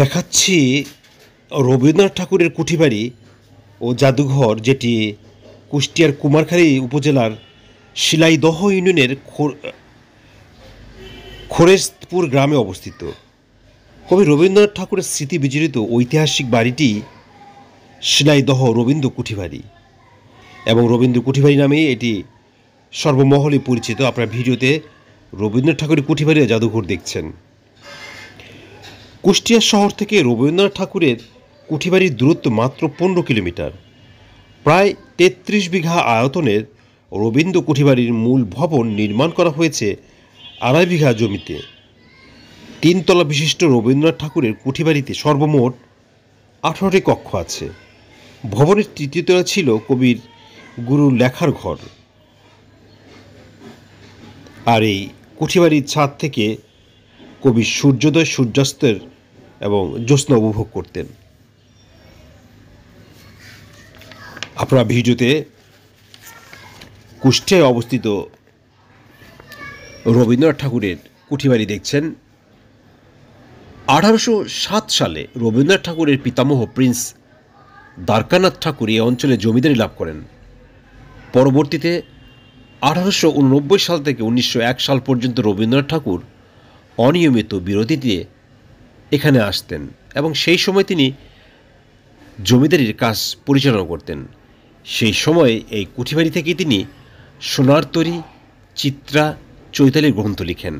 দেখাচ্ছি রবীন্দ্রনাথ ঠাকুরের কুঠিবাড়ি ও জাদুঘর যেটি কুষ্টিয়ার কুমারখালী উপজেলার শিলাইদহ ইউনিয়নের খোরেশপুর গ্রামে অবস্থিত কবি রবীন্দ্রনাথ ঠাকুরের স্মৃতি বিজড়িত ঐতিহাসিক বাড়িটি শিলাইদহ রবীন্দ্র কুঠিবাড়ি এবং রবীন্দ্র কুঠিবাড়ি নামেই এটি সর্বমহলে পরিচিত আপনার ভিডিওতে রবীন্দ্রনাথ ঠাকুরের কুঠিবাড়ি জাদুঘর দেখছেন কুষ্টিয়া শহর থেকে রবীন্দ্রনাথ ঠাকুরের কুঠিবাড়ির দূরত্ব মাত্র পনেরো কিলোমিটার প্রায় তেত্রিশ বিঘা আয়তনের রবীন্দ্র কুঠিবাড়ির মূল ভবন নির্মাণ করা হয়েছে আড়াই বিঘা জমিতে তিনতলা বিশিষ্ট রবীন্দ্রনাথ ঠাকুরের কুঠিবাড়িতে সর্বমোট আঠারোটি কক্ষ আছে ভবনের তৃতীয়তলা ছিল কবির গুরুর লেখার ঘর আর এই কুঠিবাড়ির ছাদ থেকে কবি সূর্যোদয় সূর্যাস্তের এবং জ্যোৎস্না উপভোগ করতেন আপনারা ভিডিওতে কুষ্টিয়ায় অবস্থিত রবীন্দ্রনাথ ঠাকুরের কুঠিবাড়ি দেখছেন আঠারোশো সাত সালে রবীন্দ্রনাথ ঠাকুরের পিতামহ প্রিন্স দ্বারকানাথ ঠাকুর এই অঞ্চলে জমিদারি লাভ করেন পরবর্তীতে আঠারোশো সাল থেকে উনিশশো সাল পর্যন্ত রবীন্দ্রনাথ ঠাকুর অনিয়মিত বিরতিতে এখানে আসতেন এবং সেই সময় তিনি জমিদারির কাজ পরিচালনা করতেন সেই সময়ে এই কুঠিবাড়ি থেকে তিনি সোনার তরী চিত্রা চৈতালির গ্রন্থ লিখেন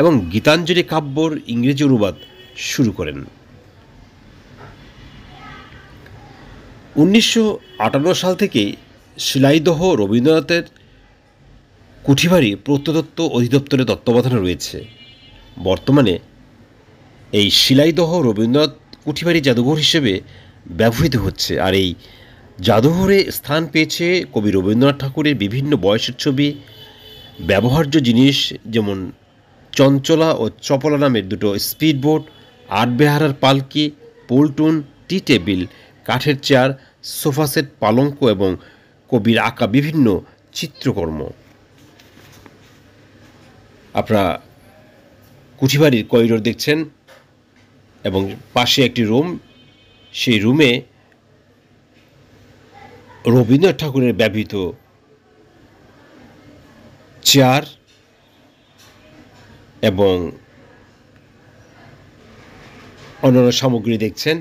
এবং গীতাঞ্জলি কাব্যর ইংরেজি অনুবাদ শুরু করেন উনিশশো সাল থেকে শিলাইদহ রবীন্দ্রনাথের কুঠিবাড়ি প্রত্নতত্ত্ব অধিদপ্তরের তত্ত্বাবধানে রয়েছে বর্তমানে এই শিলাইদহ রবীন্দ্রনাথ কুঠিবাড়ি জাদুঘর হিসেবে ব্যবহৃত হচ্ছে আর এই জাদুঘরে স্থান পেয়েছে কবি রবীন্দ্রনাথ ঠাকুরের বিভিন্ন বয়সের ছবি ব্যবহার্য জিনিস যেমন চঞ্চলা ও চপলা নামের দুটো স্পিডবোট আটবেহারার পালকি পোলটুন টি টেবিল কাঠের চেয়ার সোফাসেট পালঙ্ক এবং কবির আঁকা বিভিন্ন চিত্রকর্ম আপনারা কুঠিবাড়ির করিডোর দেখছেন এবং পাশে একটি রুম সেই রুমে রবীন্দ্রনাথ ঠাকুরের ব্যবহৃত চেয়ার এবং অন্যান্য সামগ্রী দেখছেন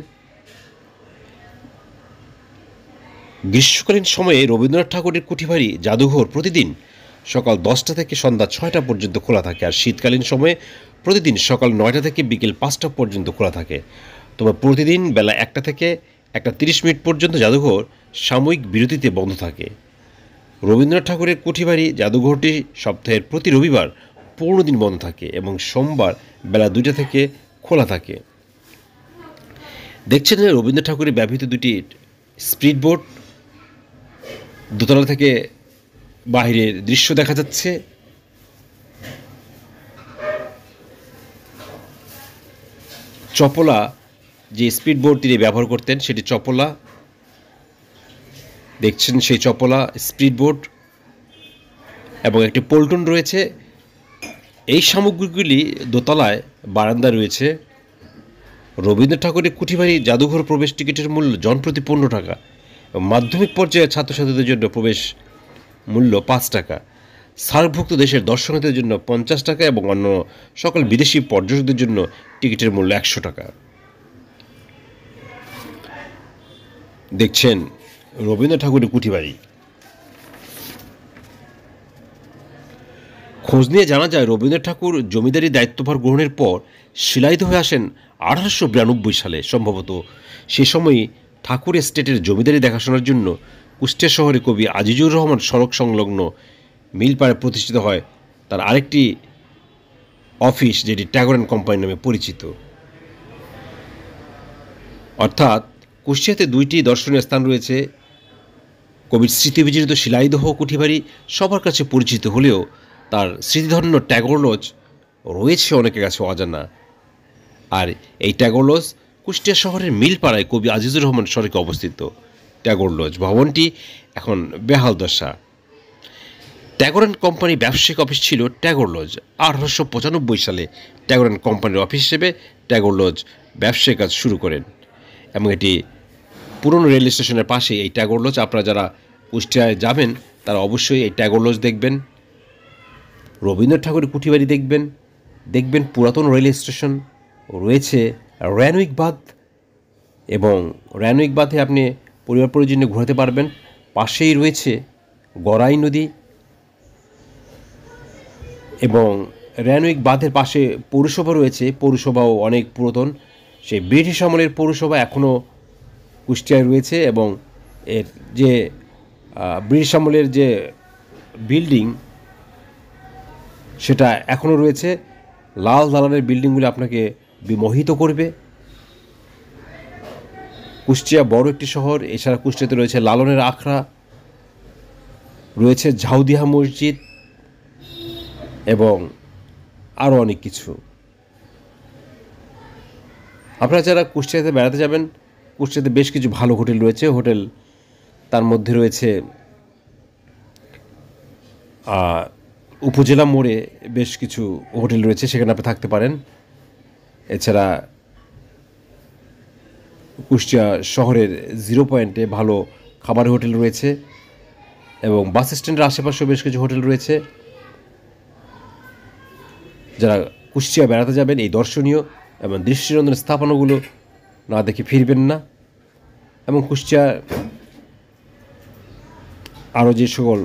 গ্রীষ্মকালীন সময়ে রবীন্দ্রনাথ ঠাকুরের কুঠিবাড়ি জাদুঘর প্রতিদিন সকাল দশটা থেকে সন্ধ্যা ছয়টা পর্যন্ত খোলা থাকে আর শীতকালীন সময়ে প্রতিদিন সকাল নয়টা থেকে বিকেল পাঁচটা পর্যন্ত খোলা থাকে তবে প্রতিদিন বেলা একটা থেকে একটা তিরিশ মিনিট পর্যন্ত জাদুঘর সাময়িক বিরতিতে বন্ধ থাকে রবীন্দ্রনাথ ঠাকুরের কুঠিবাড়ি জাদুঘরটি সপ্তাহের প্রতি রবিবার পনেরো দিন বন্ধ থাকে এবং সোমবার বেলা দুইটা থেকে খোলা থাকে দেখছেন রবীন্দ্রনাথ ঠাকুরের ব্যবহৃত দুটি স্পিড বোট দোতলা থেকে বাহিরের দৃশ্য দেখা যাচ্ছে চপলা যে স্পিডবোর্ড তিনি ব্যবহার করতেন সেটি চপলা দেখছেন সেই চপলা স্পিডবোর্ড এবং একটি পোল্টন রয়েছে এই সামগ্রীগুলি দোতলায় বারান্দা রয়েছে রবীন্দ্র ঠাকুরের কুঠিবাড়ি জাদুঘর প্রবেশ টিকিটের মূল্য জনপ্রতি পনেরো টাকা মাধ্যমিক পর্যায়ে ছাত্রছাত্রীদের জন্য প্রবেশ মূল্য পাঁচ টাকা সার্কভুক্ত দেশের দর্শনার্থীদের জন্য পঞ্চাশ টাকা এবং অন্য সকল বিদেশি পর্যটকদের জন্য টিকিটের মূল্য একশো টাকা দেখছেন রবীন্দ্র ঠাকুরের কুঠিবাড়ি খোঁজ নিয়ে জানা যায় রবীন্দ্র ঠাকুর জমিদারি দায়িত্বভার গ্রহণের পর শিলায়িত হয়ে আসেন আঠারোশো বিরানব্বই সালে সম্ভবত সে সময়ে ঠাকুর এস্টেটের জমিদারি দেখাশোনার জন্য কুষ্টিয়া শহরে কবি আজিজুর রহমান সড়ক সংলগ্ন মিলপাড়ে প্রতিষ্ঠিত হয় তার আরেকটি অফিস যেটি ট্যাগোরেন কোম্পানি নামে পরিচিত অর্থাৎ কুষ্টিয়াতে দুইটি দর্শনীয় স্থান রয়েছে কবির স্মৃতিবিজড়িত শিলাইদহ কুঠিবাড়ি সবার কাছে পরিচিত হলেও তার স্মৃতিধন্য ট্যাগরলজ রয়েছে অনেকের কাছে অজানা আর এই ট্যাগোরলজ কুষ্টিয়া শহরের মিলপাড়ায় কবি আজিজুর রহমান সড়কে অবস্থিত ট্যাগর লজ ভবনটি এখন বেহাল দশা ট্যাগর অ্যান্ড কোম্পানির ব্যবসায়িক অফিস ছিল ট্যাগর লজ আঠারোশো পঁচানব্বই সালে ট্যাগর অ্যান্ড কোম্পানির অফিস হিসেবে ট্যাগর লজ ব্যবসায়িক কাজ শুরু করেন এবং এটি পুরনো রেল স্টেশনের পাশে এই ট্যাগর লজ আপনারা যারা কুষ্টিয়ায় যাবেন তারা অবশ্যই এই ট্যাগর লজ দেখবেন রবীন্দ্রনাথ ঠাকুরের কুঠিবাড়ি দেখবেন দেখবেন পুরাতন রেল স্টেশন রয়েছে র্যানউইক বাঁধ এবং র্যানউইক বাঁধে আপনি পরিবার পরিজনে ঘোরাতে পারবেন পাশেই রয়েছে গড়াই নদী এবং র্যানউইক বাঁধের পাশে পৌরসভা রয়েছে পৌরসভাও অনেক পুরাতন সেই ব্রিটিশ আমলের পৌরসভা এখনও কুষ্টিয়ায় রয়েছে এবং এর যে ব্রিটিশ আমলের যে বিল্ডিং সেটা এখনও রয়েছে লাল দালানের বিল্ডিংগুলি আপনাকে বিমোহিত করবে কুষ্টিয়া বড় একটি শহর এছাড়া কুষ্টিয়াতে রয়েছে লালনের আখড়া রয়েছে ঝাউদিহা মসজিদ এবং আরও অনেক কিছু আপনারা যারা কুষ্টিয়াতে বেড়াতে যাবেন কুষ্টিয়াতে বেশ কিছু ভালো হোটেল রয়েছে হোটেল তার মধ্যে রয়েছে উপজেলা মোড়ে বেশ কিছু হোটেল রয়েছে সেখানে আপনি থাকতে পারেন এছাড়া কুষ্টিয়া শহরের জিরো পয়েন্টে ভালো খাবার হোটেল রয়েছে এবং বাস স্ট্যান্ডের আশেপাশেও বেশ কিছু হোটেল রয়েছে যারা কুষ্টিয়া বেড়াতে যাবেন এই দর্শনীয় এবং দৃষ্টিনন্দন স্থাপনাগুলো না দেখে ফিরবেন না এবং কুষ্টিয়া আরও যে সকল